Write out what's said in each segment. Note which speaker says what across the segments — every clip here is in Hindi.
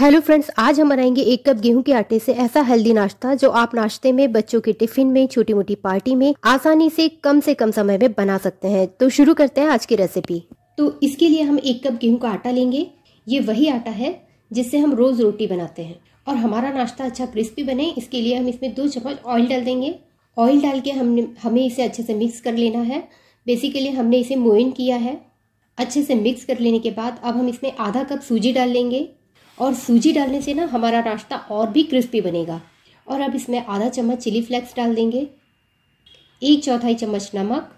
Speaker 1: हेलो फ्रेंड्स आज हम बनाएंगे एक कप गेहूं के आटे से ऐसा हेल्दी नाश्ता जो आप नाश्ते में बच्चों के टिफिन में छोटी मोटी पार्टी में आसानी से कम से कम समय में बना सकते हैं तो शुरू करते हैं आज की रेसिपी तो इसके लिए हम एक कप गेहूं का आटा लेंगे ये वही आटा है जिससे हम रोज़ रोटी बनाते हैं और हमारा नाश्ता अच्छा क्रिस्पी बने इसके लिए हम इसमें दो चम्मच ऑयल डाल देंगे ऑयल डाल के हमने हमें इसे अच्छे से मिक्स कर लेना है बेसिकली हमने इसे मोइन किया है अच्छे से मिक्स कर लेने के बाद अब हम इसमें आधा कप सूजी डाल लेंगे और सूजी डालने से ना हमारा नाश्ता और भी क्रिस्पी बनेगा और अब इसमें आधा चम्मच चिली फ्लेक्स डाल देंगे एक चौथाई चम्मच नमक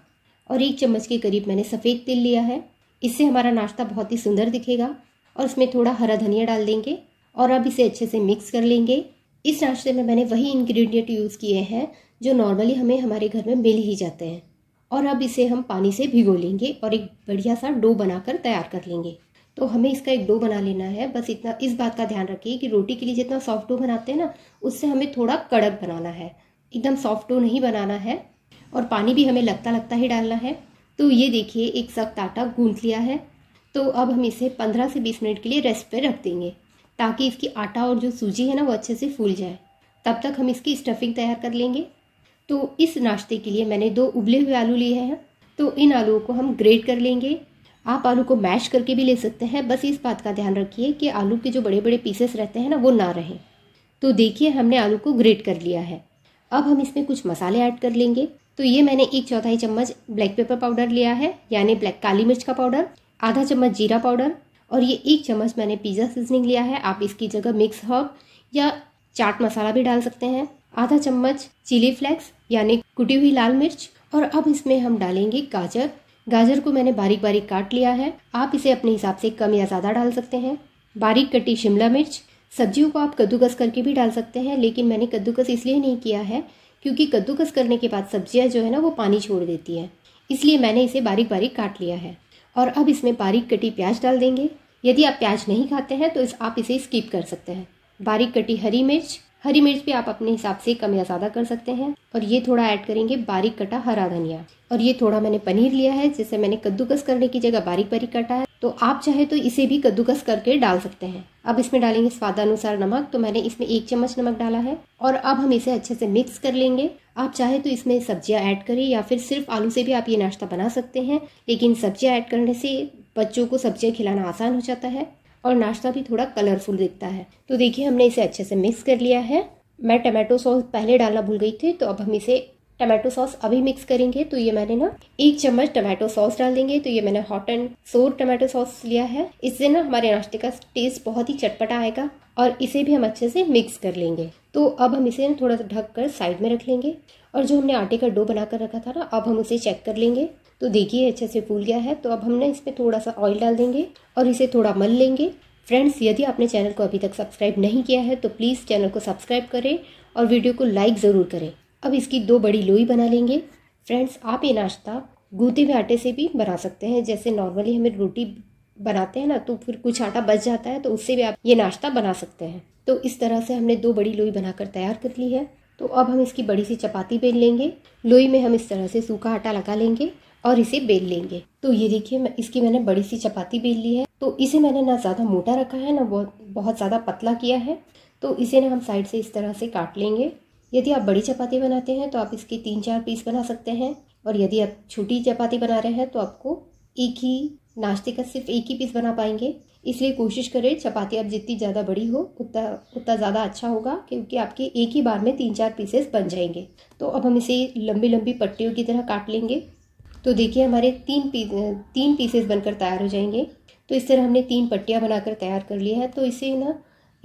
Speaker 1: और एक चम्मच के करीब मैंने सफ़ेद तिल लिया है इससे हमारा नाश्ता बहुत ही सुंदर दिखेगा और इसमें थोड़ा हरा धनिया डाल देंगे और अब इसे अच्छे से मिक्स कर लेंगे इस नाश्ते में मैंने वही इंग्रेडिएंट यूज़ किए हैं जो नॉर्मली हमें हमारे घर में मिल ही जाते हैं और अब इसे हम पानी से भिगो लेंगे और एक बढ़िया सा डो बनाकर तैयार कर लेंगे तो हमें इसका एक डो बना लेना है बस इतना इस बात का ध्यान रखिए कि रोटी के लिए जितना सॉफ्ट डो बनाते हैं ना उससे हमें थोड़ा कड़क बनाना है एकदम सॉफ्ट डो नहीं बनाना है और पानी भी हमें लगता लगता ही डालना है तो ये देखिए एक सख्त आटा गूंथ लिया है तो अब हम इसे पंद्रह से बीस मिनट के लिए रेस्ट पर रख देंगे ताकि इसकी आटा और जो सूजी है ना वो अच्छे से फूल जाए तब तक हम इसकी स्टफिंग तैयार कर लेंगे तो इस नाश्ते के लिए मैंने दो उबले हुए आलू लिए हैं तो इन आलूओं को हम ग्रेट कर लेंगे आप आलू को मैश करके भी ले सकते हैं बस इस बात का ध्यान रखिए कि आलू के जो बड़े बड़े पीसेस रहते हैं ना वो ना रहें तो देखिए हमने आलू को ग्रेट कर लिया है अब हम इसमें कुछ मसाले ऐड कर लेंगे तो ये मैंने एक चौथाई चम्मच ब्लैक पेपर पाउडर लिया है यानी ब्लैक काली मिर्च का पाउडर आधा चम्मच जीरा पाउडर और ये एक चम्मच मैंने पिज़्ज़ा सीजनिंग लिया है आप इसकी जगह मिक्स हर्ब या चाट मसाला भी डाल सकते हैं आधा चम्मच चिली फ्लेक्स यानी कुटी हुई लाल मिर्च और अब इसमें हम डालेंगे गाजर गाजर को मैंने बारीक बारीक काट लिया है आप इसे अपने हिसाब से कम या ज़्यादा डाल सकते हैं बारीक कटी शिमला मिर्च सब्जियों को आप कद्दूकस करके भी डाल सकते हैं लेकिन मैंने कद्दूकस इसलिए नहीं किया है क्योंकि कद्दूकस करने के बाद सब्जियाँ जो है ना वो पानी छोड़ देती हैं इसलिए मैंने इसे बारीक बारीक काट लिया है और अब इसमें बारीक कटी प्याज डाल देंगे यदि आप प्याज नहीं खाते हैं तो इस आप इसे स्किप कर सकते हैं बारीक कटी हरी मिर्च हरी मिर्च भी आप अपने हिसाब से कम या ज़्यादा कर सकते हैं और ये थोड़ा ऐड करेंगे बारीक कटा हरा धनिया और ये थोड़ा मैंने पनीर लिया है जिसे मैंने कद्दूकस करने की जगह बारीक बारीक काटा है तो आप चाहे तो इसे भी कद्दूकस करके डाल सकते हैं अब इसमें डालेंगे स्वादानुसार नमक तो मैंने इसमें एक चम्मच नमक डाला है और अब हम इसे अच्छे से मिक्स कर लेंगे आप चाहे तो इसमें सब्जियाँ ऐड करें या फिर सिर्फ आलू से भी आप ये नाश्ता बना सकते हैं लेकिन सब्जियाँ ऐड करने से बच्चों को सब्जियाँ खिलाना आसान हो जाता है और नाश्ता भी थोड़ा कलरफुल दिखता है तो देखिए हमने इसे अच्छे से मिक्स कर लिया है मैं टमाटो सॉस पहले डालना भूल गई थी तो अब हम इसे टमाटो सॉस अभी मिक्स करेंगे तो ये मैंने ना एक चम्मच टमाटो सॉस डाल देंगे तो ये मैंने hot and sour tomato sauce लिया है इससे ना हमारे नाश्ते का टेस्ट बहुत ही चटपटा आएगा और इसे भी हम अच्छे से मिक्स कर लेंगे तो अब हम इसे थोड़ा सा ढक कर साइड में रख लेंगे और जो हमने आटे का डो बना कर रखा था ना अब हम उसे चेक कर लेंगे तो देखिए अच्छे से फूल गया है तो अब हमने इस पर थोड़ा सा ऑयल डाल देंगे और इसे थोड़ा मल लेंगे फ्रेंड्स यदि आपने चैनल को अभी तक सब्सक्राइब नहीं किया है तो प्लीज़ चैनल को सब्सक्राइब करें और वीडियो को लाइक ज़रूर करें अब इसकी दो बड़ी लोई बना लेंगे फ्रेंड्स आप ये नाश्ता गूते हुए आटे से भी बना सकते हैं जैसे नॉर्मली हमें रोटी बनाते हैं ना तो फिर कुछ आटा बच जाता है तो उससे भी आप ये नाश्ता बना सकते हैं तो इस तरह से हमने दो बड़ी लोई बनाकर तैयार कर ली है तो अब हम इसकी बड़ी सी चपाती बेल लेंगे लोई में हम इस तरह से सूखा आटा लगा लेंगे और इसे बेल लेंगे तो ये देखिए मैं इसकी मैंने बड़ी सी चपाती बेल ली है तो इसे मैंने ना ज़्यादा मोटा रखा है ना बहुत बहुत ज़्यादा पतला किया है तो इसे ना हम साइड से इस तरह से काट लेंगे यदि आप बड़ी चपाती बनाते हैं तो आप इसके तीन चार पीस बना सकते हैं और यदि आप छोटी चपाती बना रहे हैं तो आपको एक ही नाश्ते का सिर्फ एक ही पीस बना पाएंगे इसलिए कोशिश करें चपाती आप जितनी ज़्यादा बड़ी हो उतना उतना ज़्यादा अच्छा होगा क्योंकि आपके एक ही बार में तीन चार पीसेस बन जाएंगे तो अब हम इसे लंबी लंबी पट्टियों की तरह काट लेंगे तो देखिए हमारे तीन पी तीन पीसेस बनकर तैयार हो जाएंगे तो इस तरह हमने तीन पट्टियाँ बनाकर तैयार कर लिया है तो इसे ना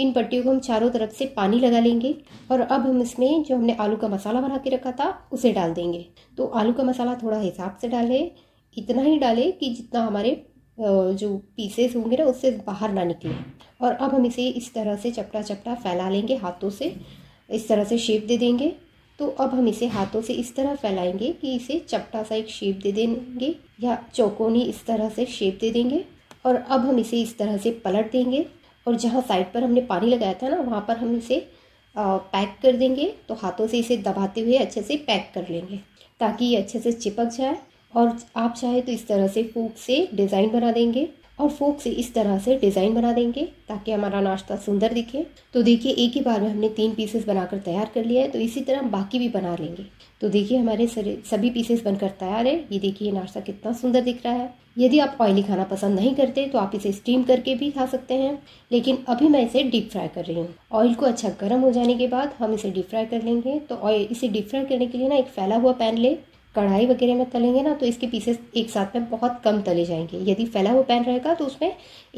Speaker 1: इन पट्टियों को हम चारों तरफ से पानी लगा लेंगे और अब हम इसमें जो हमने आलू का मसाला बना के रखा था उसे डाल देंगे तो आलू का मसाला थोड़ा हिसाब से डालें इतना ही डालें कि जितना हमारे जो पीसेस होंगे ना उससे बाहर ना निकले और अब हम इसे इस तरह से चपटा चपटा फैला लेंगे हाथों से इस तरह से शेप दे देंगे तो अब हम इसे हाथों से इस तरह फैलाएंगे कि इसे चपटा सा एक शेप दे देंगे या चौकोनी इस तरह से शेप दे देंगे और अब हम इसे इस तरह से पलट देंगे और जहाँ साइड पर हमने पानी लगाया था ना वहाँ पर हम इसे पैक कर देंगे तो हाथों से इसे दबाते हुए अच्छे से पैक कर लेंगे ताकि ये अच्छे से चिपक जाए और आप चाहे तो इस तरह से फूक से डिज़ाइन बना देंगे और फोक से इस तरह से डिज़ाइन बना देंगे ताकि हमारा नाश्ता सुंदर दिखे तो देखिए एक ही बार में हमने तीन पीसेस बनाकर तैयार कर लिया है तो इसी तरह हम बाकी भी बना लेंगे तो देखिए हमारे सभी पीसेस बनकर तैयार है ये देखिए नाश्ता कितना सुंदर दिख रहा है यदि आप ऑयली खाना पसंद नहीं करते तो आप इसे स्टीम करके भी खा सकते हैं लेकिन अभी मैं इसे डीप फ्राई कर रही हूँ ऑयल को अच्छा गर्म हो जाने के बाद हम इसे डीप फ्राई कर लेंगे तो ऑयल इसे डीप फ्राई करने के लिए ना एक फैला हुआ पैन ले कढ़ाई वगैरह में तलेंगे ना तो इसके पीसेस एक साथ में बहुत कम तले जाएंगे यदि फैला हुआ पैन रहेगा तो उसमें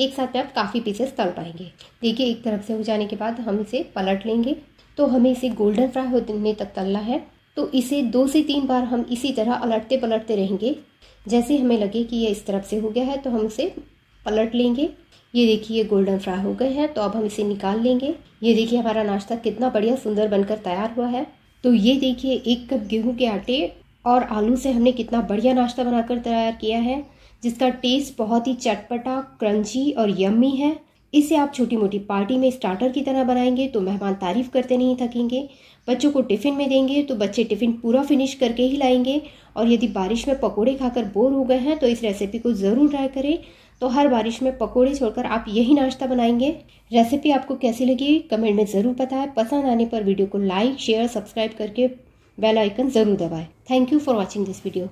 Speaker 1: एक साथ में आप काफ़ी पीसेस तल पाएंगे देखिए एक तरफ से हो जाने के बाद हम इसे पलट लेंगे तो हमें इसे गोल्डन फ्राई होने तक तलना है तो इसे दो से तीन बार हम इसी तरह पलटते पलटते रहेंगे जैसे हमें लगे कि यह इस तरफ से हो गया है तो हम इसे पलट लेंगे ये देखिए गोल्डन फ्राई हो गए हैं तो अब हम इसे निकाल लेंगे ये देखिए हमारा नाश्ता कितना बढ़िया सुंदर बनकर तैयार हुआ है तो ये देखिए एक कप गेहूं के आटे और आलू से हमने कितना बढ़िया नाश्ता बनाकर तैयार किया है जिसका टेस्ट बहुत ही चटपटा क्रंची और यम्मी है इसे आप छोटी मोटी पार्टी में स्टार्टर की तरह बनाएंगे तो मेहमान तारीफ़ करते नहीं थकेंगे बच्चों को टिफ़िन में देंगे तो बच्चे टिफ़िन पूरा फिनिश करके ही लाएंगे और यदि बारिश में पकोड़े खाकर बोर हो गए हैं तो इस रेसिपी को ज़रूर ट्राई करें तो हर बारिश में पकोड़े छोड़कर आप यही नाश्ता बनाएंगे रेसिपी आपको कैसी लगी कमेंट में ज़रूर बताएं पसंद आने पर वीडियो को लाइक शेयर सब्सक्राइब करके बेल आइकन ज़रूर दबाएं thank you for watching this video